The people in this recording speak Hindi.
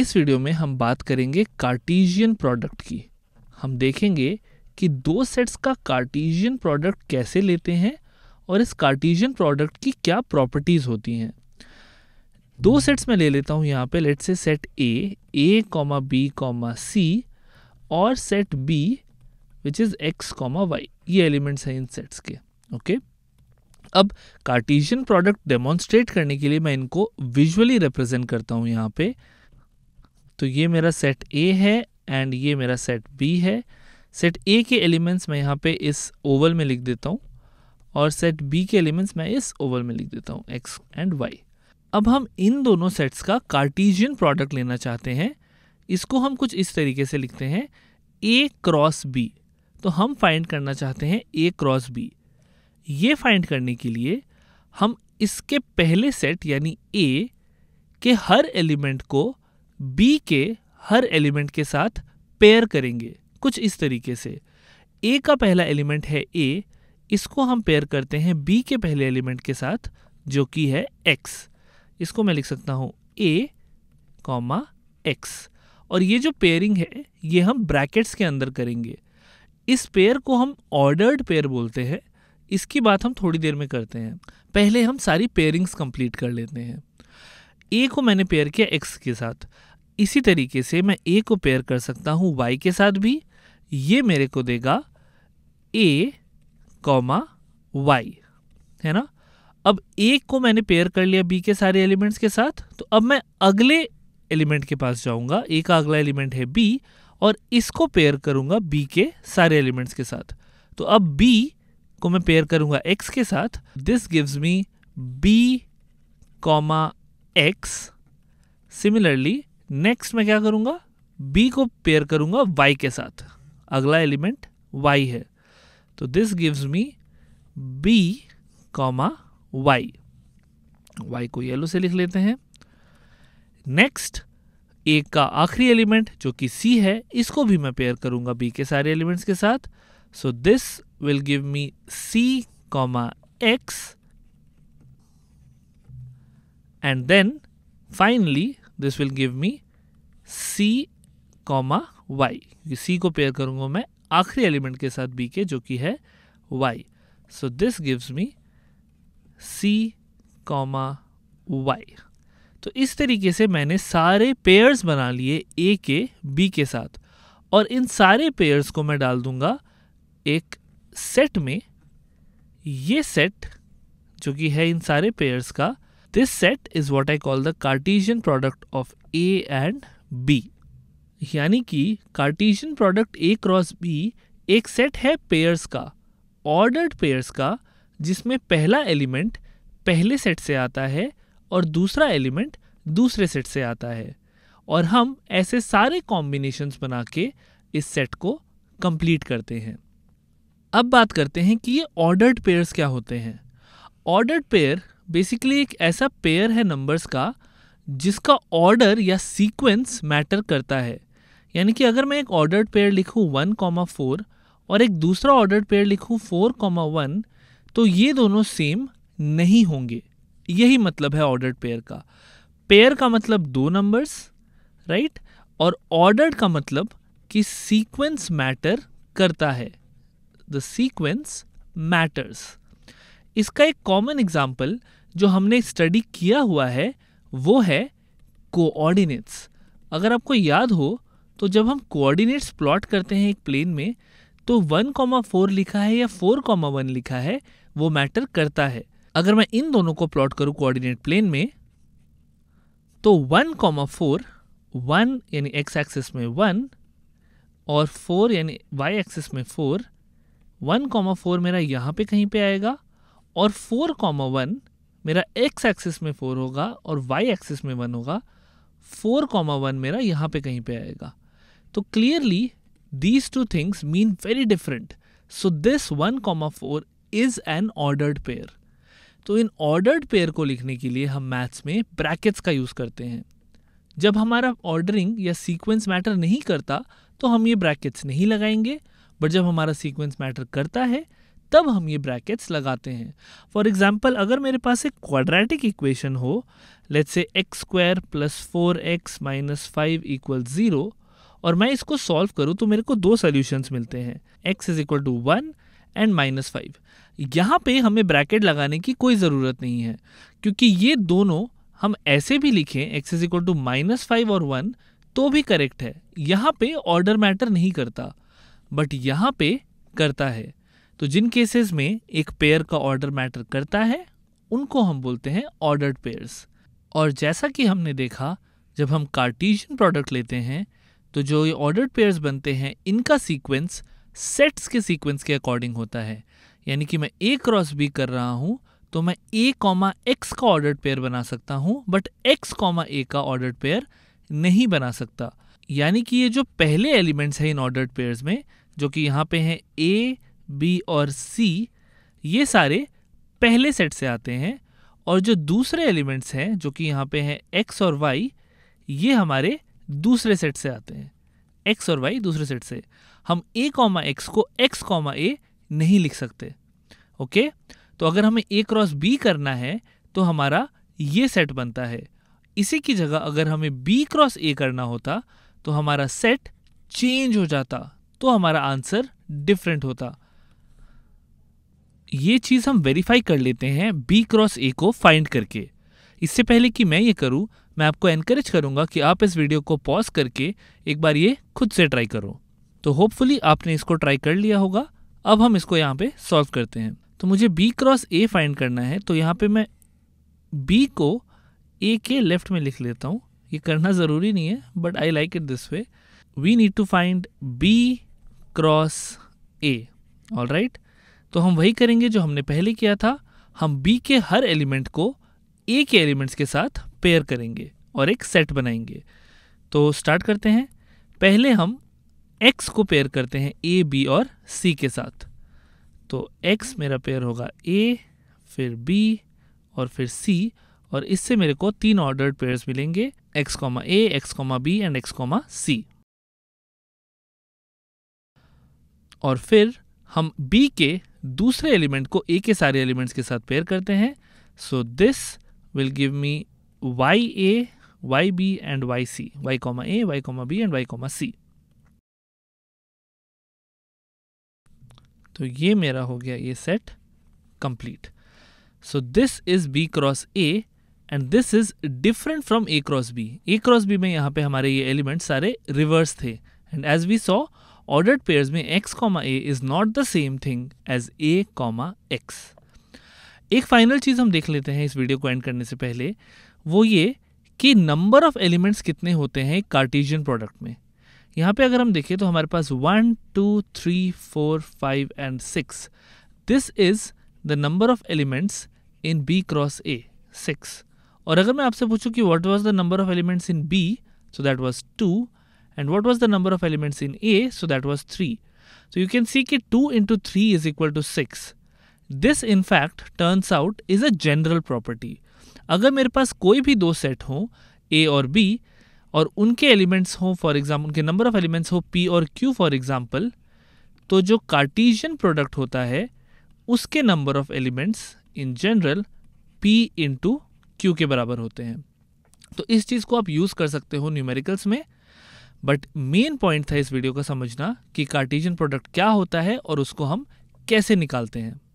इस वीडियो में हम बात करेंगे कार्टीजियन प्रोडक्ट की हम देखेंगे कि दो सेट्स का कार्टीजियन प्रोडक्ट कैसे लेते हैं और इस कार्टीजियन प्रोडक्ट की क्या प्रॉपर्टीज़ होती हैं दो सेट्स में ले लेता हूं यहां पे let's say set A A comma B comma C और set B which is X comma Y ये एलिमेंट्स हैं इन सेट्स के ओके अब कार्टीजियन प्रोडक्ट डेमोन्स्ट्रेट करने के लिए मैं इनको विजुअली रिप्रेजेंट करता हूं यहां पे तो ये मेरा सेट ए है एंड ये मेरा सेट बी है सेट ए के एलिमेंट्स मैं यहाँ पे इस ओवल में लिख देता हूँ और सेट बी के एलिमेंट्स मैं इस ओवल में लिख देता हूँ एक्स एंड वाई अब हम इन दोनों सेट्स का कार्टीजियन प्रोडक्ट लेना चाहते हैं इसको हम कुछ इस तरीके से लिखते हैं ए क्रॉस बी तो हम फाइंड करना चाहते हैं ए क्रॉस बी ये फाइंड करने के लिए हम इसके पहले सेट यानी ए के हर एलिमेंट को बी के हर एलिमेंट के साथ पेयर करेंगे कुछ इस तरीके से ए का पहला एलिमेंट है ए इसको हम पेयर करते हैं बी के पहले एलिमेंट के साथ जो कि है एक्स इसको मैं लिख सकता हूँ ए कॉमा एक्स और ये जो पेयरिंग है ये हम ब्रैकेट्स के अंदर करेंगे इस पेयर को हम ऑर्डर्ड पेयर बोलते हैं इसकी बात हम थोड़ी देर में करते हैं पहले हम सारी पेयरिंग्स कंप्लीट कर लेते हैं ए को मैंने पेयर किया एक्स के साथ इसी तरीके से मैं ए को पेयर कर सकता हूँ वाई के साथ भी ये मेरे को देगा ए कॉमा वाई है ना अब ए को मैंने पेयर कर लिया बी के सारे एलिमेंट्स के साथ तो अब मैं अगले एलिमेंट के पास जाऊंगा ए का अगला एलिमेंट है बी और इसको पेयर करूंगा बी के सारे एलिमेंट्स के साथ तो अब बी को मैं पेयर करूंगा एक्स के साथ this gives me B comma X similarly next मैं क्या करूँगा बी को पेयर करूँगा वाई के साथ अगला एलिमेंट वाई है तो this gives me B comma Y Y को येलो से लिख लेते हैं नेक्स्ट ए का आखिरी एलिमेंट जो कि सी है इसको भी मैं पेयर करूंगा बी के सारे एलिमेंट्स के साथ so this will give me C comma X and then finally this will give me C comma Y C को पेयर करूँगा मैं आखिरी एलिमेंट के साथ बी के जो कि है Y so this gives me C comma Y तो इस तरीके से मैंने सारे पेयर्स बना लिए ए के बी के साथ और इन सारे पेयर्स को मैं डाल दूंगा एक सेट में ये सेट जो कि है इन सारे पेयर्स का This set is what I call the Cartesian product of A and B. यानी कि Cartesian product A cross B एक सेट है पेयर्स का ऑर्डर्ड पेयर्स का जिसमें पहला एलिमेंट पहले सेट से आता है और दूसरा एलिमेंट दूसरे सेट से आता है और हम ऐसे सारे कॉम्बिनेशंस बना के इस सेट को कंप्लीट करते हैं अब बात करते हैं कि ये ऑर्डर्ड पेयर्स क्या होते हैं ऑर्डर्ड पेयर बेसिकली एक ऐसा पेयर है नंबर्स का जिसका ऑर्डर या सीक्वेंस मैटर करता है यानी कि अगर मैं एक ऑर्डर पेयर लिखूँ वन कॉमा फोर और एक दूसरा ऑर्डर पेयर लिखूँ फोर कॉमा वन तो ये दोनों सेम नहीं होंगे यही मतलब है ऑर्डर पेयर का पेयर का मतलब दो नंबर्स राइट और ऑर्डर का मतलब कि सीक्वेंस मैटर करता है द सीक्वेंस मैटर्स इसका एक कॉमन एग्जाम्पल जो हमने स्टडी किया हुआ है वो है कोऑर्डिनेट्स अगर आपको याद हो तो जब हम कोऑर्डिनेट्स प्लॉट करते हैं एक प्लेन में तो वन कॉमा फोर लिखा है या फोर कॉमा वन लिखा है वो मैटर करता है अगर मैं इन दोनों को प्लॉट करूँ कोऑर्डिनेट प्लेन में तो वन कॉमा फोर वन यानी एक्स एक्सिस में वन और फोर यानी वाई एक्सिस में फोर वन कॉमा फोर मेरा यहाँ पे कहीं पे आएगा और फोर कॉमा वन मेरा एक्स एक्सिस में फोर होगा और वाई एक्सिस में वन होगा फोर कॉमा वन मेरा यहाँ पे कहीं पे आएगा तो clearly these two things mean very different so this one comma four is an ordered pair तो इन ऑर्डर्ड पेयर को लिखने के लिए हम मैथ्स में ब्रैकेट्स का यूज़ करते हैं जब हमारा ऑर्डरिंग या सीक्वेंस मैटर नहीं करता तो हम ये ब्रैकेट्स नहीं लगाएंगे बट जब हमारा सीक्वेंस मैटर करता है तब हम ये ब्रैकेट्स लगाते हैं फॉर एग्जाम्पल अगर मेरे पास एक क्वाड्रेटिक इक्वेशन हो let say X square plus four X minus five equal zero और मैं इसको सॉल्व करूँ तो मेरे को दो सोल्यूशंस मिलते हैं X is equal to one and minus five यहाँ पर हमें ब्रैकेट लगाने की कोई ज़रूरत नहीं है क्योंकि ये दोनों हम ऐसे भी लिखें X is equal to minus five और वन तो भी करेक्ट है यहाँ पे ऑर्डर मैटर नहीं करता बट यहाँ पे करता है तो जिन केसेस में एक पेयर का ऑर्डर मैटर करता है उनको हम बोलते हैं ऑर्डर्ड पेयर्स और जैसा कि हमने देखा जब हम कार्टीजन प्रोडक्ट लेते हैं तो जो ये ऑर्डर्ड पेयर्स बनते हैं इनका सीक्वेंस सेट्स के सीक्वेंस के अकॉर्डिंग होता है यानी कि मैं ए क्रॉस बी कर रहा हूँ तो मैं ए कॉमा एक्स का ऑर्डर्ड पेयर बना सकता हूँ बट एक्स कॉमा ए का ऑर्डर्ड पेयर नहीं बना सकता यानी कि ये जो पहले एलिमेंट्स हैं इन ऑर्डर्ड पेयर्स में जो कि यहाँ पे हैं ए बी और सी ये सारे पहले सेट से आते हैं और जो दूसरे एलिमेंट्स हैं जो कि यहाँ पे हैं एक्स और वाई ये हमारे दूसरे सेट से आते हैं एक्स और वाई दूसरे सेट से हम ए कॉमा एक्स को एक्स कॉमा ए नहीं लिख सकते ओके तो अगर हमें ए क्रॉस बी करना है तो हमारा ये सेट बनता है इसी की जगह अगर हमें बी क्रॉस ए करना होता तो हमारा सेट चेंज हो जाता तो हमारा आंसर डिफरेंट होता ये चीज़ हम वेरीफाई कर लेते हैं बी क्रॉस ए को फाइंड करके इससे पहले कि मैं ये करूँ मैं आपको एनकरेज करूँगा कि आप इस वीडियो को पॉज करके एक बार ये खुद से ट्राई करो तो होपफुली आपने इसको ट्राई कर लिया होगा अब हम इसको यहाँ पे सॉल्व करते हैं तो मुझे बी क्रॉस ए फाइंड करना है तो यहाँ पे मैं बी को ए के लेफ्ट में लिख लेता हूँ ये करना ज़रूरी नहीं है but I like it this way we need to find B cross A all right तो हम वही करेंगे जो हमने पहले किया था हम बी के हर एलिमेंट को ए के एलिमेंट्स के साथ पेयर करेंगे और एक सेट बनाएंगे तो स्टार्ट करते हैं पहले हम एक्स को पेयर करते हैं ए बी और सी के साथ तो एक्स मेरा पेयर होगा ए फिर बी और फिर सी और इससे मेरे को तीन ऑर्डर्ड पेयर्स मिलेंगे X comma A X comma B and X comma C और फिर हम बी के दूसरे एलिमेंट को ए के सारे एलिमेंट्स के साथ पेयर करते हैं so this will give me y a y b and y c y comma a y comma B and y comma c तो ये मेरा हो गया ये set complete so this is B cross A and this is different from A cross B A cross B में यहां पे हमारे ये एलिमेंट सारे रिवर्स थे and as we saw ordered pairs में x a is not the same thing as a, x एक फाइनल चीज़ हम देख लेते हैं इस वीडियो को एंड करने से पहले वो ये कि नंबर ऑफ एलिमेंट्स कितने होते हैं कार्टेशियन प्रोडक्ट में यहाँ पे अगर हम देखें तो हमारे पास one two three four five and six this is the number of elements in B cross A six और अगर मैं आपसे पूछूं कि what was the number of elements in B so that was two and what was the number of elements in A so that was 3. So you can see that 2 into 3 is equal to 6. This in fact turns out is a general property अगर मेरे पास कोई भी दो सेट हो ए और बी और उनके एलिमेंट्स हो फॉर एग्जाम्पल उनके नंबर ऑफ एलिमेंट्स हो पी और क्यू फॉर एग्जाम्पल तो जो कार्टीजियन प्रोडक्ट होता है उसके number of elements in general p into q के बराबर होते हैं तो इस चीज़ को आप यूज़ कर सकते हो न्यूमेरिकल्स में बट मेन पॉइंट था इस वीडियो का समझना कि कार्टेशियन प्रोडक्ट क्या होता है और उसको हम कैसे निकालते हैं